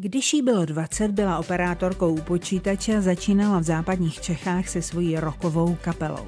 Když jí bylo 20, byla operátorkou u počítače a začínala v západních Čechách se svojí rokovou kapelou.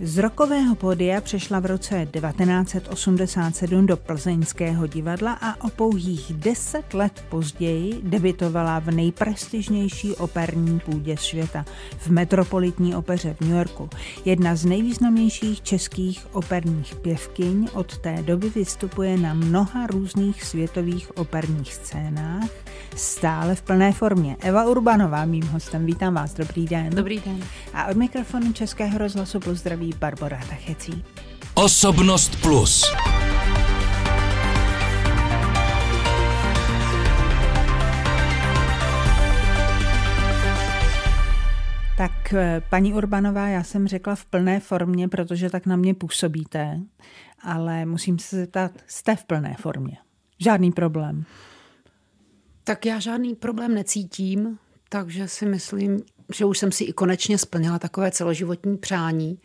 Z rokového pódia přešla v roce 1987 do Plzeňského divadla a o pouhých deset let později debitovala v nejprestižnější operní půdě světa, v Metropolitní opeře v New Yorku. Jedna z nejvýznamnějších českých operních pěvkyň od té doby vystupuje na mnoha různých světových operních scénách stále v plné formě. Eva Urbanová, mým hostem, vítám vás, dobrý den. Dobrý den. A od mikrofonu Českého rozhlasu plus zdraví Barbara Tachecí. Osobnost plus. Tak eh, paní Urbanová, já jsem řekla v plné formě, protože tak na mě působíte, ale musím se zeptat, jste v plné formě? Žádný problém. Tak já žádný problém necítím, takže si myslím, že už jsem si i konečně splnila takové celoživotní přání,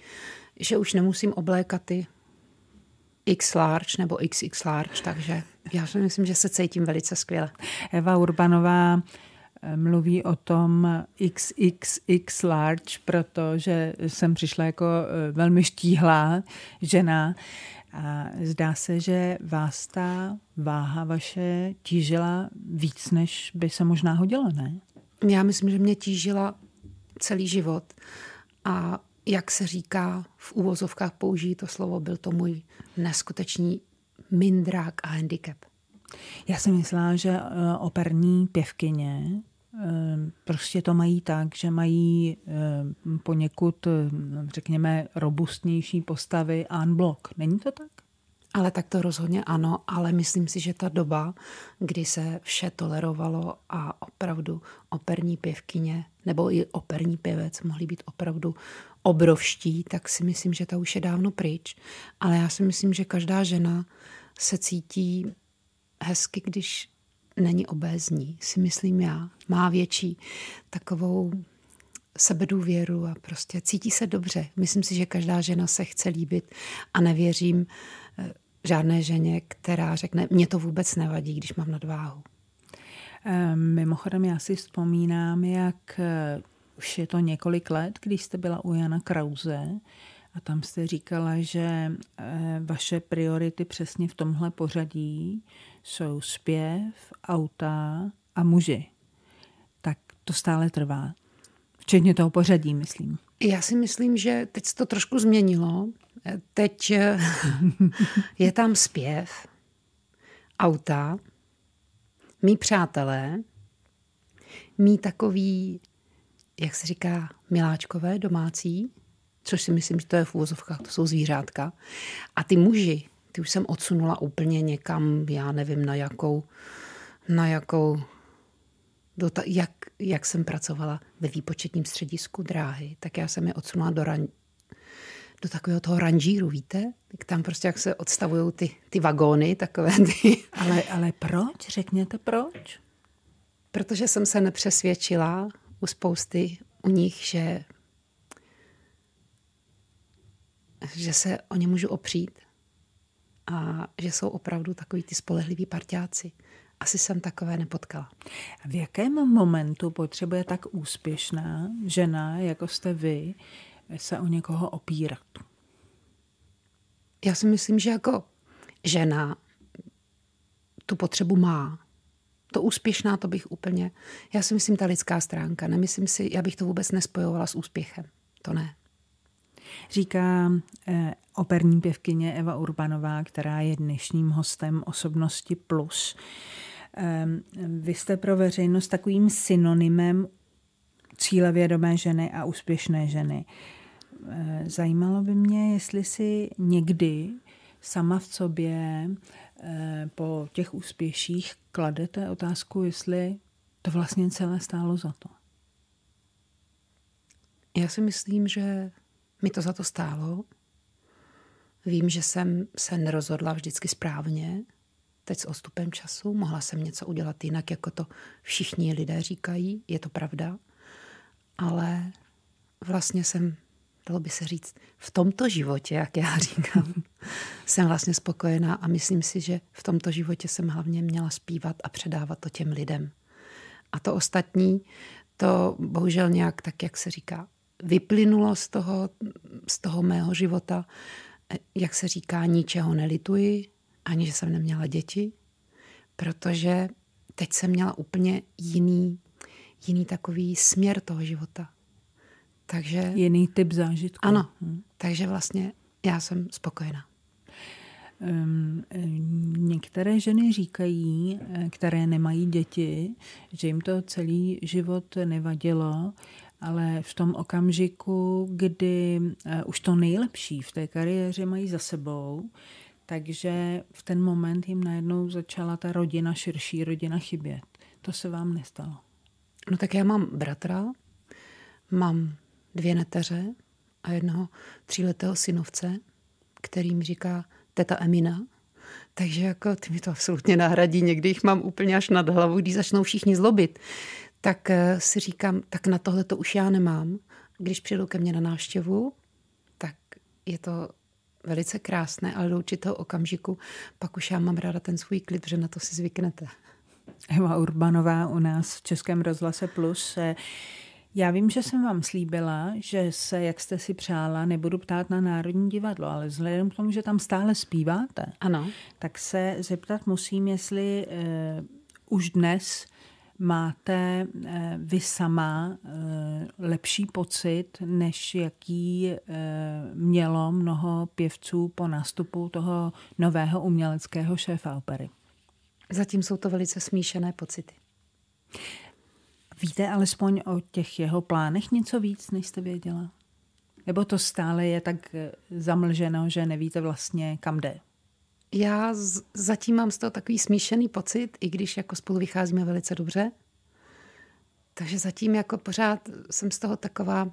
že už nemusím oblékat ty X large nebo XX large, takže já si myslím, že se cítím velice skvěle. Eva Urbanová eh, mluví o tom XXX large, protože jsem přišla jako eh, velmi štíhlá žena a zdá se, že vás ta váha vaše tížila víc, než by se možná hodilo, ne? Já myslím, že mě tížila celý život. A jak se říká, v úvozovkách použijí to slovo, byl to můj neskutečný mindrák a handicap. Já jsem myslela, že eh, operní pěvkyně Ehm, prostě to mají tak, že mají ehm, poněkud, ehm, řekněme, robustnější postavy a unblock. Není to tak? Ale tak to rozhodně ano, ale myslím si, že ta doba, kdy se vše tolerovalo a opravdu operní pěvkyně nebo i operní pěvec mohli být opravdu obrovští, tak si myslím, že ta už je dávno pryč. Ale já si myslím, že každá žena se cítí hezky, když není obézní, si myslím já. Má větší takovou sebedůvěru a prostě cítí se dobře. Myslím si, že každá žena se chce líbit a nevěřím eh, žádné ženě, která řekne, mě to vůbec nevadí, když mám nadváhu. Ehm, mimochodem, já si vzpomínám, jak eh, už je to několik let, když jste byla u Jana Krause a tam jste říkala, že eh, vaše priority přesně v tomhle pořadí, jsou zpěv, auta a muži. Tak to stále trvá. Včetně toho pořadí, myslím. Já si myslím, že teď se to trošku změnilo. Teď eh, je tam zpěv, auta, mý přátelé, mý takový, jak se říká, miláčkové domácí, což si myslím, že to je v úvozovkách, to jsou zvířátka. A ty muži, ty už jsem odsunula úplně někam, já nevím na jakou, na jakou, do ta, jak, jak jsem pracovala ve výpočetním středisku dráhy, tak já jsem je odsunula do, ran, do takového toho ranžíru, víte? Tak tam prostě jak se odstavují ty, ty vagóny, takové ty. Ale, ale proč? Řekněte proč? Protože jsem se nepřesvědčila u spousty u nich, že že se o ně můžu opřít, a že jsou opravdu takový ty spolehliví partiáci. Asi jsem takové nepotkala. V jakém momentu potřebuje tak úspěšná žena, jako jste vy, se o někoho opírat? Já si myslím, že jako žena tu potřebu má. To úspěšná, to bych úplně... Já si myslím, ta lidská stránka. Nemyslím si, já bych to vůbec nespojovala s úspěchem. To ne. Říká eh, operní pěvkyně Eva Urbanová, která je dnešním hostem Osobnosti Plus. Ehm, vy jste pro veřejnost takovým synonymem cílevědomé ženy a úspěšné ženy. Eh, zajímalo by mě, jestli si někdy sama v sobě eh, po těch úspěších kladete otázku, jestli to vlastně celé stálo za to. Já si myslím, že mi to za to stálo. Vím, že jsem se nerozhodla vždycky správně. Teď s odstupem času mohla jsem něco udělat jinak, jako to všichni lidé říkají, je to pravda. Ale vlastně jsem, dalo by se říct, v tomto životě, jak já říkám, jsem vlastně spokojená a myslím si, že v tomto životě jsem hlavně měla zpívat a předávat to těm lidem. A to ostatní, to bohužel nějak tak, jak se říká, vyplynulo z toho, z toho mého života, e, jak se říká, ničeho nelituji, ani že jsem neměla děti, protože teď jsem měla úplně jiný, jiný takový směr toho života. Takže, jiný typ zážitku. Ano, hmm. takže vlastně já jsem spokojená. Um, některé ženy říkají, e, které nemají děti, že jim to celý život nevadilo ale v tom okamžiku, kdy eh, už to nejlepší v té kariéře mají za sebou, takže v ten moment jim najednou začala ta rodina, širší rodina chybět. To se vám nestalo? No tak já mám bratra, mám dvě neteře a jednoho tříletého synovce, který mi říká teta Emina. Takže jako ty mi to absolutně nahradí. Někdy jich mám úplně až nad hlavu, když začnou všichni zlobit tak eh, si říkám, tak na tohle to už já nemám. Když přijdou ke mně na návštěvu, tak je to velice krásné, ale do určitého okamžiku pak už já mám ráda ten svůj klid, že na to si zvyknete. Eva Urbanová u nás v Českém rozhlase Plus. Eh, já vím, že jsem vám slíbila, že se, jak jste si přála, nebudu ptát na Národní divadlo, ale vzhledem k tomu, že tam stále zpíváte, ano. tak se zeptat musím, jestli eh, už dnes máte eh, vy sama eh, lepší pocit, než jaký eh, mělo mnoho pěvců po nástupu toho nového uměleckého šéfa opery? Zatím jsou to velice smíšené pocity. Víte alespoň o těch jeho plánech něco víc, než jste věděla? Nebo to stále je tak zamlženo, že nevíte vlastně, kam jde? Já z, zatím mám z toho takový smíšený pocit, i když jako spolu vycházíme velice dobře. Takže zatím jako pořád jsem z toho taková...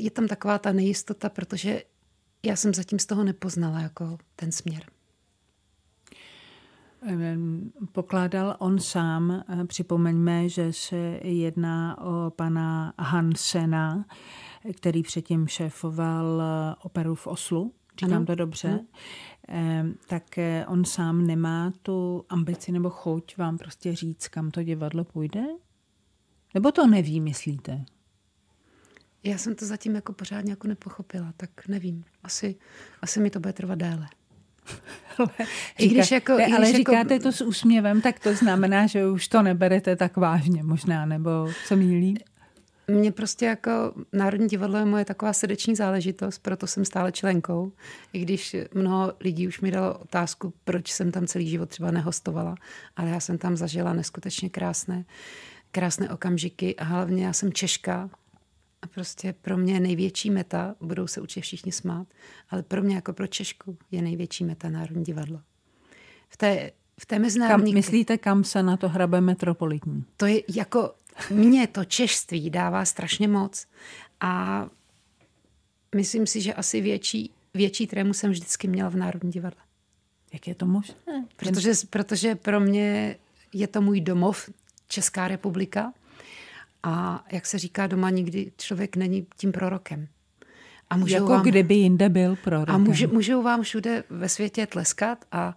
Je tam taková ta nejistota, protože já jsem zatím z toho nepoznala jako ten směr. Pokládal on sám, eh, připomeňme, že se jedná o pana Hansena, který předtím šéfoval eh, operu v Oslu, říkám ano. to dobře, ano. tak eh, on sám nemá tu ambici nebo chuť vám prostě říct, kam to divadlo půjde? Nebo to neví, myslíte? Já jsem to zatím jako pořádně jako nepochopila, tak nevím. Asi, asi mi to bude trvat déle. ale, I když jako, ne, i když ale jako... říkáte to s úsměvem, tak to znamená, že už to neberete tak vážně možná, nebo co mílí? Mně prostě jako Národní divadlo je moje taková srdeční záležitost, proto jsem stále členkou, i když mnoho lidí už mi dalo otázku, proč jsem tam celý život třeba nehostovala, ale já jsem tam zažila neskutečně krásné, krásné okamžiky a hlavně já jsem Češka, a prostě pro mě největší meta, budou se určitě všichni smát, ale pro mě jako pro Češku je největší meta Národní divadlo. V té, v té mezinárodní... Kam, myslíte, kam se na to hrabe metropolitní? To je jako mně to češství dává strašně moc a myslím si, že asi větší, větší trému jsem vždycky měla v Národní divadle. Jak je to možné? Eh, protože, protože pro mě je to můj domov, Česká republika. A jak se říká doma, nikdy člověk není tím prorokem. A můžou jako vám, kdyby jinde byl prorokem. A může, můžou vám všude ve světě tleskat a,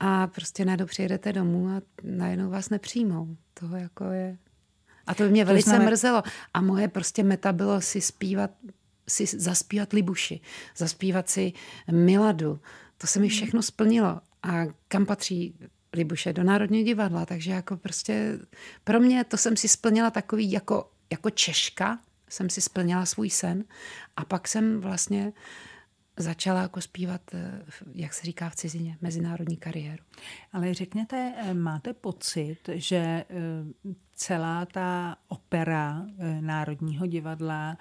a prostě najednou přijedete domů a najednou vás nepřijmou. To jako je a to by mě velice znamená... mrzelo. A moje prostě meta bylo si zpívat, si zaspívat Libuši, zaspívat si Miladu. To se mi mhm. všechno splnilo. A kam patří Libuše? Do Národního divadla. Takže jako prostě pro mě to jsem si splnila takový jako, jako Češka, jsem si splnila svůj sen. A pak jsem vlastně uh, začala jako zpívat, eh, jak se říká v cizině, mezinárodní kariéru. Ale řekněte, eh, máte pocit, že eh, celá ta opera Národního divadla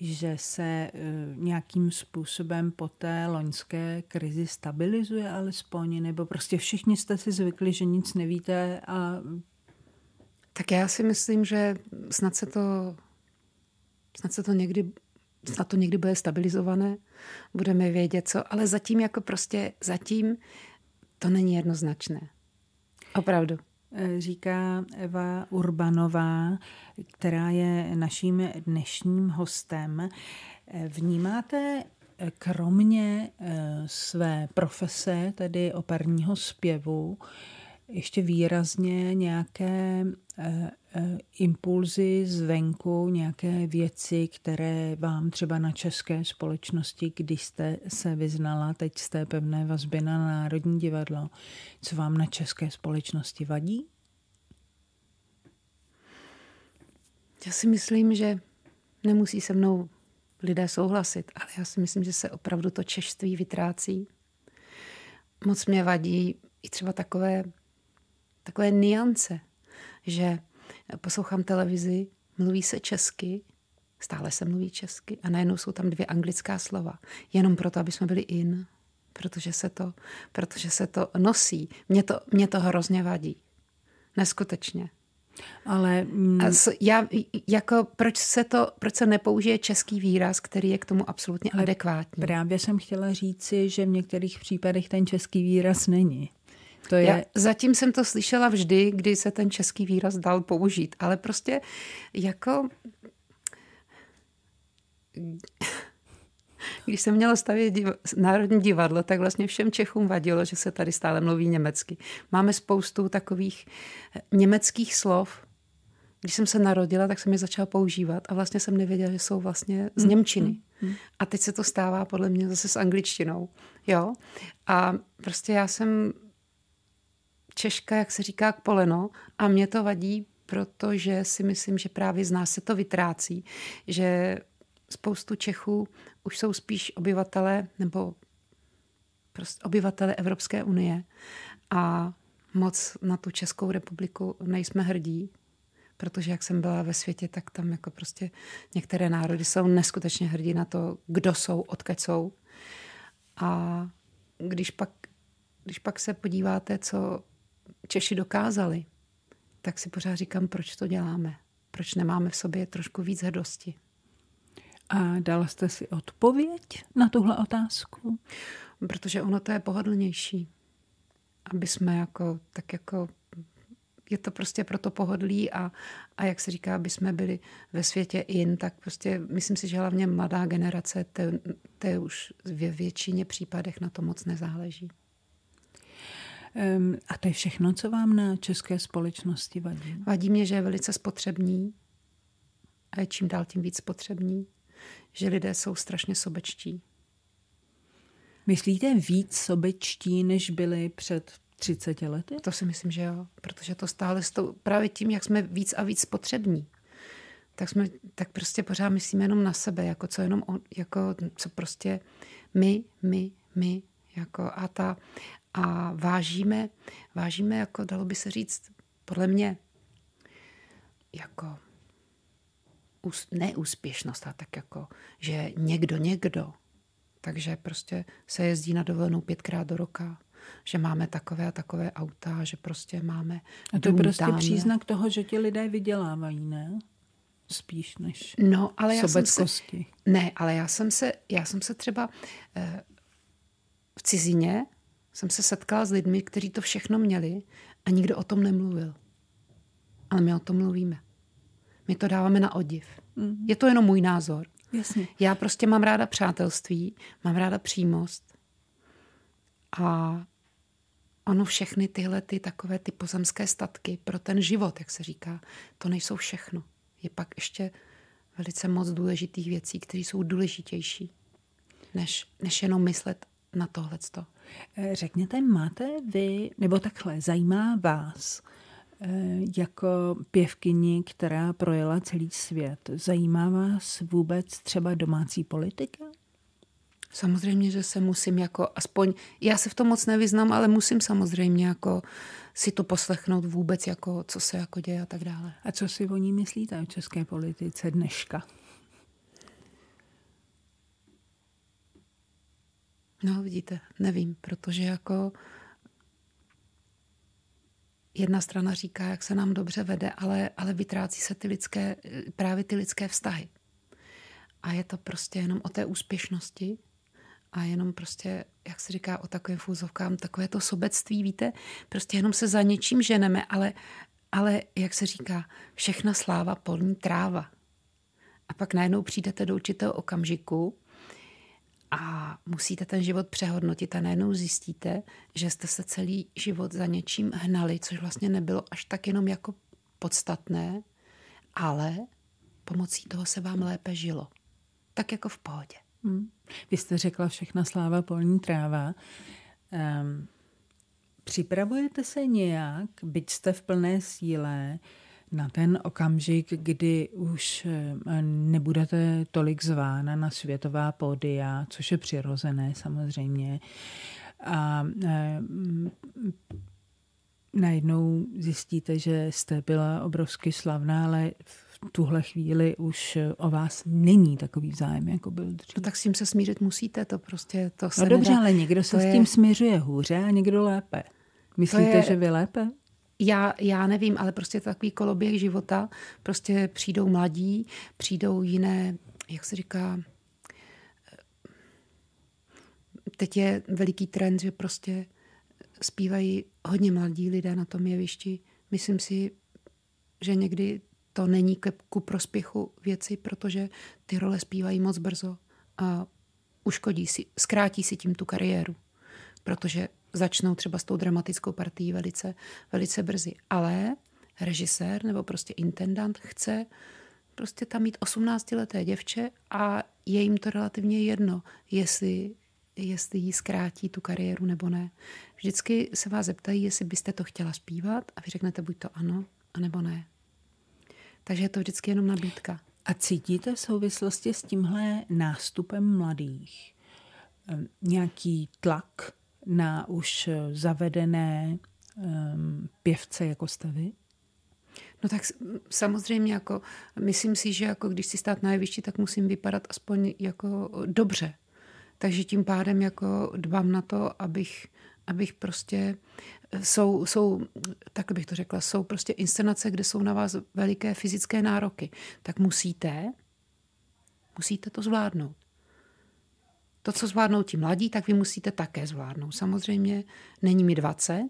že se nějakým způsobem po té loňské krizi stabilizuje alespoň, nebo prostě všichni jste si zvykli, že nic nevíte a... Tak já si myslím, že snad se to, snad se to někdy Snad to někdy bude stabilizované, budeme vědět co, ale zatím jako prostě, zatím to není jednoznačné. Opravdu. E, říká Eva Urbanová, která je naším dnešním hostem. E, vnímáte e, kromě své profese, tedy operního zpěvu, ještě výrazně nějaké Eh, impulzy zvenku, nějaké věci, které vám třeba na české společnosti, když jste se vyznala teď z té pevné vazby na Národní divadlo, co vám na české společnosti vadí? Já si myslím, že nemusí se mnou lidé souhlasit, ale já si myslím, že se opravdu to češství vytrácí. Moc mě vadí i třeba takové, takové niance, že poslouchám televizi, mluví se česky, stále se mluví česky a najednou jsou tam dvě anglická slova. Jenom proto, aby jsme byli in, protože se to, protože se to nosí. Mě to, mě to hrozně vadí. Neskutečně. Ale... Mm... Já, jako, proč se to, proč se nepoužije český výraz, který je k tomu absolutně Ale adekvátní? Právě jsem chtěla říci, že v některých případech ten český výraz není. To je... Já zatím jsem to slyšela vždy, kdy se ten český výraz dal použít, ale prostě jako... Když jsem měla stavět div- Národní divadlo, tak vlastně všem Čechům vadilo, že se tady stále mluví německy. Máme spoustu takových eh, německých slov, když jsem se narodila, tak jsem je začala používat a vlastně jsem nevěděla, že jsou vlastně z mm, Němčiny. Hmm. A teď se to stává podle mě zase s angličtinou. Jo? A prostě já jsem Češka, jak se říká, k poleno a mě to vadí, protože si myslím, že právě z nás se to vytrácí, že spoustu Čechů už jsou spíš obyvatele nebo prostě obyvatele Evropské unie a moc na tu Českou republiku nejsme hrdí, protože jak jsem byla ve světě, tak tam jako prostě některé národy jsou neskutečně hrdí na to, kdo jsou, odkud jsou. A když pak, když pak se podíváte, co Češi dokázali, tak si pořád říkám, proč to děláme. Proč nemáme v sobě trošku víc hrdosti. A dala jste si odpověď na tuhle otázku? Protože ono to je pohodlnější. Aby jsme jako, tak jako, je to prostě proto pohodlí a, a jak se říká, aby jsme byli ve světě in, tak prostě myslím si, že hlavně mladá generace, to, té už ve většině případech na to moc nezáleží. A to je všechno, co vám na české společnosti vadí? Vadí mě, že je velice spotřební a je čím dál tím víc spotřební, že lidé jsou strašně sobečtí. Myslíte víc sobečtí, než byli před 30 lety? To si myslím, že jo, protože to stále tou, právě tím, jak jsme víc a víc spotřební. tak, jsme, tak prostě pořád myslíme jenom na sebe, jako co jenom, on, jako co prostě my, my, my, jako a ta, a vážíme, vážíme, jako dalo by se říct, podle mě, jako neúspěšnost, a tak jako, že někdo, někdo, takže prostě se jezdí na dovolenou pětkrát do roka, že máme takové a takové auta, že prostě máme A to je prostě dáně. příznak toho, že ti lidé vydělávají, ne? Spíš než no, ale já sobeckosti. Jsem se, ne, ale já jsem se, já jsem se třeba eh, v cizině jsem se setkala s lidmi, kteří to všechno měli a nikdo o tom nemluvil. Ale my o tom mluvíme. My to dáváme na odiv. Mm-hmm. Je to jenom můj názor. Jasně. Já prostě mám ráda přátelství, mám ráda přímost. A ono všechny tyhle ty takové ty pozemské statky pro ten život, jak se říká, to nejsou všechno. Je pak ještě velice moc důležitých věcí, které jsou důležitější, než, než jenom myslet na tohleto. Eh, řekněte, máte vy, nebo takhle, zajímá vás eh, jako pěvkyni, která projela celý svět, zajímá vás vůbec třeba domácí politika? Samozřejmě, že se musím jako aspoň, já se v tom moc nevyznám, ale musím samozřejmě jako si to poslechnout vůbec, jako co se jako děje a tak dále. A co si o ní myslíte o české politice dneška? No, vidíte, nevím, protože jako jedna strana říká, jak se nám dobře vede, ale, ale vytrácí se ty lidské, právě ty lidské vztahy. A je to prostě jenom o té úspěšnosti a jenom prostě, jak se říká o takovým fůzovkám, takové to sobectví, víte, prostě jenom se za něčím ženeme, ale, ale jak se říká, všechna sláva polní tráva. A pak najednou přijdete do určitého okamžiku, a musíte ten život přehodnotit a najednou zjistíte, že jste se celý život za něčím hnali, což vlastně nebylo až tak jenom jako podstatné, ale pomocí toho se vám lépe žilo. Tak jako v pohodě. Hmm. Vy jste řekla všechna sláva polní tráva. Um, připravujete se nějak, byť jste v plné síle, na ten okamžik, kdy už eh, nebudete tolik zvána na světová pódia, což je přirozené samozřejmě. A eh, najednou zjistíte, že jste byla obrovsky slavná, ale v tuhle chvíli už o vás není takový zájem, jako byl dřív. No tak s tím se smířit musíte, to prostě to no se No dobře, nedá. ale někdo se to s tím smířuje hůře a někdo lépe. Myslíte, je... že vy lépe? já, já nevím, ale prostě takový koloběh života. Prostě přijdou mladí, přijdou jiné, jak se říká, teď je veliký trend, že prostě zpívají hodně mladí lidé na tom jevišti. Myslím si, že někdy to není ke, ku prospěchu věci, protože ty role zpívají moc brzo a uškodí si, zkrátí si tím tu kariéru. Protože začnou třeba s tou dramatickou partií velice, velice brzy. Ale režisér nebo prostě intendant chce prostě tam mít 18-leté děvče a je jim to relativně jedno, jestli, jestli jí zkrátí tu kariéru nebo ne. Vždycky se vás zeptají, jestli byste to chtěla zpívat a vy řeknete buď to ano, anebo ne. Takže je to vždycky jenom nabídka. A cítíte v souvislosti s tímhle nástupem mladých ehm, nějaký tlak na už eh, zavedené um, pěvce jako stavy? No tak samozřejmě, jako, myslím si, že jako když si stát na jevišti, tak musím vypadat aspoň jako dobře. Takže tím pádem jako dbám na to, abych, abych prostě, eh, jsou, jsou, tak bych to řekla, jsou prostě inscenace, kde jsou na vás veliké fyzické nároky. Tak musíte, musíte to zvládnout. To, co zvládnou ti mladí, tak vy musíte také zvládnout. Samozřejmě není mi 20,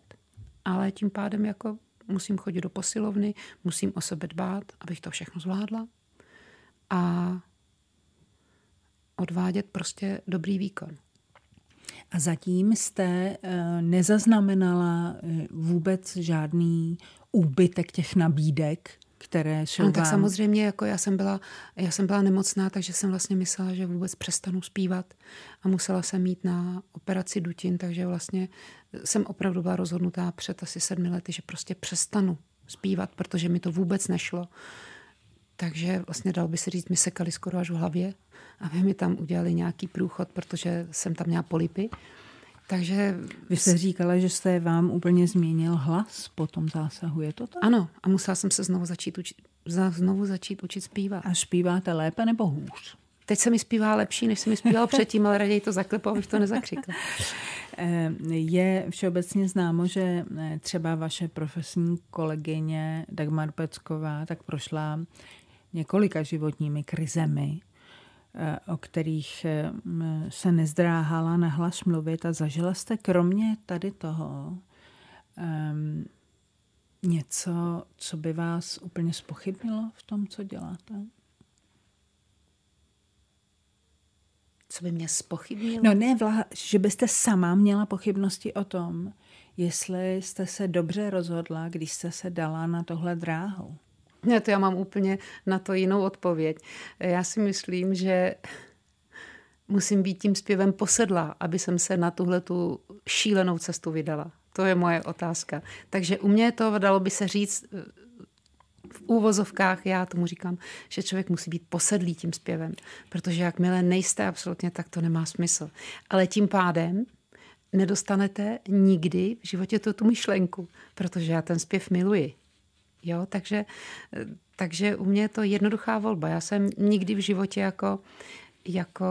ale tím pádem jako musím chodit do posilovny, musím o sebe dbát, abych to všechno zvládla a odvádět prostě dobrý výkon. A zatím jste eh, nezaznamenala eh, vůbec žádný úbytek těch nabídek které jsou vám... tak samozřejmě, jako já jsem, byla, já jsem byla nemocná, takže jsem vlastně myslela, že vůbec přestanu zpívat a musela jsem mít na operaci dutin, takže vlastně jsem opravdu byla rozhodnutá před asi sedmi lety, že prostě přestanu zpívat, protože mi to vůbec nešlo. Takže vlastně dal by se říct, mi sekali skoro až v hlavě, aby mi tam udělali nějaký průchod, protože jsem tam měla polipy. Takže... Vy jste říkala, že jste vám úplně změnil hlas po tom zásahu, je to tak? Ano, a musela jsem se znovu začít učit, znovu začít učit zpívat. A zpíváte lépe nebo hůř? Teď se mi zpívá lepší, než se mi zpívalo předtím, ale raději to zaklepu, abych to nezakřikla. Eh, je všeobecně známo, že eh, třeba vaše profesní kolegyně Dagmar Pecková tak prošla několika životními krizemi Eh, o kterých eh, se nezdráhala na hlas mluvit a zažila jste kromě tady toho um, něco, co by vás úplně spochybnilo v tom, co děláte? Co by mě spochybnilo? No ne, vla, že byste sama měla pochybnosti o tom, jestli jste se dobře rozhodla, když jste se dala na tohle dráhu. Ne, to já mám úplně na to jinou odpověď. Já si myslím, že musím být tím zpěvem posedla, aby jsem se na tuhle tu šílenou cestu vydala. To je moje otázka. Takže u mě to, dalo by se říct, v úvozovkách já tomu říkám, že člověk musí být posedlý tím zpěvem, protože jakmile nejste absolutně, tak to nemá smysl. Ale tím pádem nedostanete nikdy v životě tu, tu myšlenku, protože já ten zpěv miluji. Jo, takže, takže u mě je to jednoduchá volba. Já jsem nikdy v životě jako, jako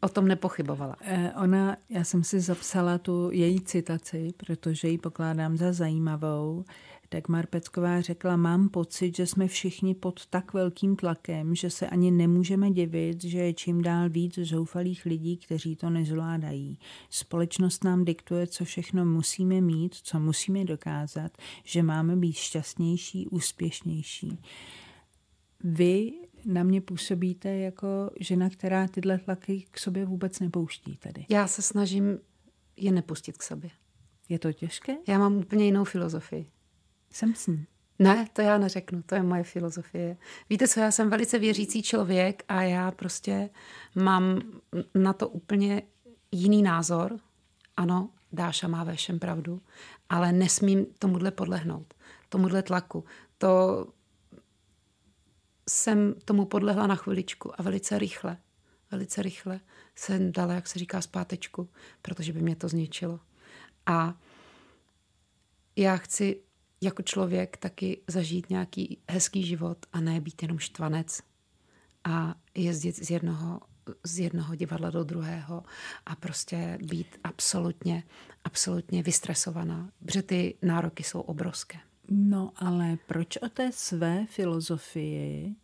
o tom nepochybovala. Eh, ona, já jsem si zapsala tu její citaci, protože ji pokládám za zajímavou. Dagmar Pecková řekla, mám pocit, že jsme všichni pod tak velkým tlakem, že se ani nemůžeme divit, že je čím dál víc zoufalých lidí, kteří to nezvládají. Společnost nám diktuje, co všechno musíme mít, co musíme dokázat, že máme být šťastnější, úspěšnější. Vy na mě působíte jako žena, která tyhle tlaky k sobě vůbec nepouští tady. Já se snažím je nepustit k sobě. Je to těžké? Já mám úplně jinou filozofii ní. Ne, to já neřeknu, to je moje filozofie. Víte co, já jsem velice věřící člověk a já prostě mám na to úplně jiný názor. Ano, Dáša má ve všem pravdu, ale nesmím tomuhle podlehnout, tomuhle tlaku. To jsem tomu podlehla na chviličku a velice rychle, velice rychle jsem dala, jak se říká, zpátečku, protože by mě to zničilo. A já chci jako člověk taky zažít nějaký hezký život a ne být jenom štvanec a jezdit z jednoho z jednoho divadla do druhého a prostě být absolutně, absolutně vystresovaná, protože ty nároky jsou obrovské. No ale proč o té své filozofii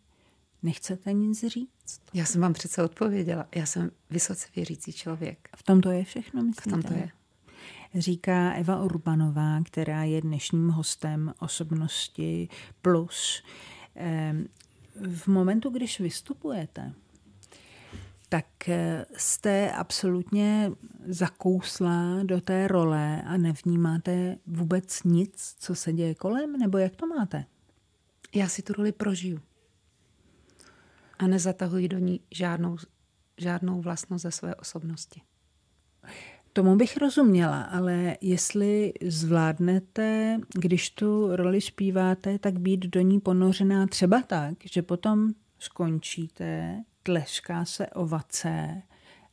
nechcete nic říct? Já jsem vám přece odpověděla. Já jsem vysoce věřící člověk. V tom to je všechno, myslíte? V tom to je říká Eva Urbanová, která je dnešním hostem osobnosti plus. V momentu, když vystupujete, tak eh, jste absolutně zakousla do té role a nevnímáte vůbec nic, co se děje kolem, nebo jak to máte? Já si tu roli prožiju a nezatahuji do ní žádnou, žádnou vlastnost ze své osobnosti. Tomu bych rozuměla, ale jestli zvládnete, když tu roli zpíváte, tak být do ní ponořená třeba tak, že potom skončíte, tleská se ovace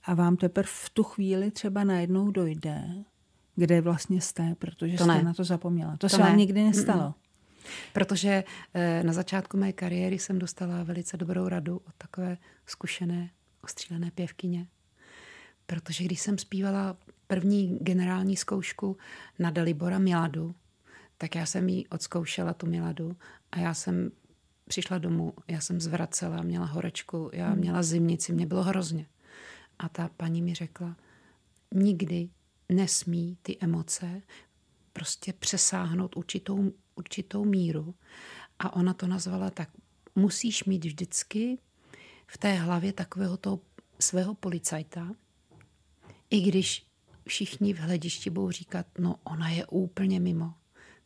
a vám teprve v tu chvíli třeba najednou dojde, kde vlastně jste, protože to jste ne. na to zapomněla. To, to se ne. vám nikdy nestalo. Mm-mm. Protože eh, na začátku mé kariéry jsem dostala velice dobrou radu od takové zkušené ostřílené pěvkyně, Protože když jsem zpívala první generální zkoušku na Dalibora Miladu, tak já jsem jí odzkoušela tu Miladu a já jsem přišla domů, já jsem zvracela, měla horečku, já hmm. měla zimnici, mě bylo hrozně. A ta paní mi řekla, nikdy nesmí ty emoce prostě přesáhnout určitou, určitou míru. A ona to nazvala tak, musíš mít vždycky v té hlavě takového toho svého policajta, i když všichni v hledišti budou říkat, no ona je úplně mimo,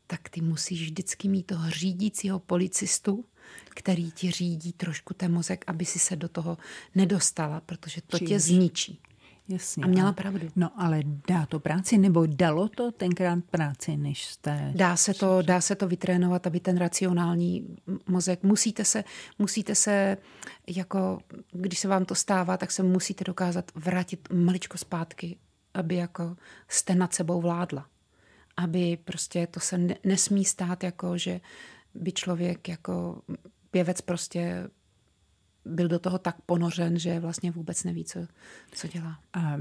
tak ty musíš vždycky mít toho řídícího policistu, který ti řídí trošku ten mozek, aby si se do toho nedostala, protože to Příliš. tě zničí. Jasně. A měla pravdu. No ale dá to práci, nebo dalo to tenkrát práci, než jste... Dá se to, dá se to vytrénovat, aby ten racionální mozek, musíte se, musíte se, jako když se vám to stává, tak se musíte dokázat vrátit maličko zpátky, aby jako jste nad sebou vládla. Aby prostě to se ne, nesmí stát jako, že by člověk jako pěvec prostě byl do toho tak ponořen, že vlastně vůbec neví, co, co dělá. A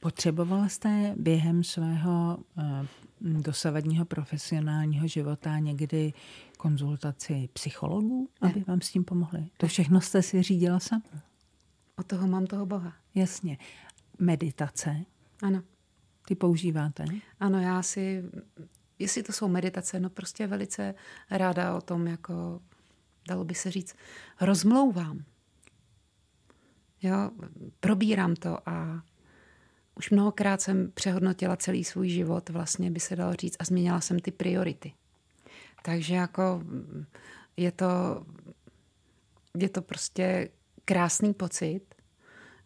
potřebovala jste během svého eh, dosavadního profesionálního života někdy konzultaci psychologů, ne. aby vám s tím pomohli? To všechno jste si řídila sama? O toho mám toho Boha. Jasně. Meditace? Ano. Ty používáte? Ano, já si, jestli to jsou meditace, no prostě velice ráda o tom jako dalo by se říct, rozmlouvám. Jo, probírám to a už mnohokrát jsem přehodnotila celý svůj život, vlastně by se dalo říct, a změnila jsem ty priority. Takže jako je to, je to prostě krásný pocit,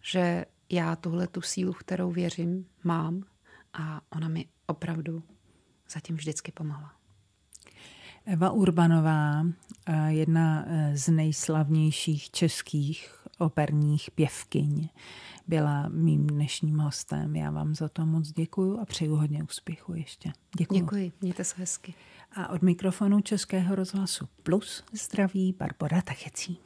že já tuhle tu sílu, kterou věřím, mám a ona mi opravdu zatím vždycky pomohla. Eva Urbanová, eh, jedna eh, z nejslavnějších českých operních pěvkyň byla mým dnešním hostem. Já vám za to moc děkuju a přeju hodně úspěchu ještě. Děkuju. Děkuji, mějte se hezky. A od mikrofonu Českého rozhlasu Plus zdraví Barbara Tachecín.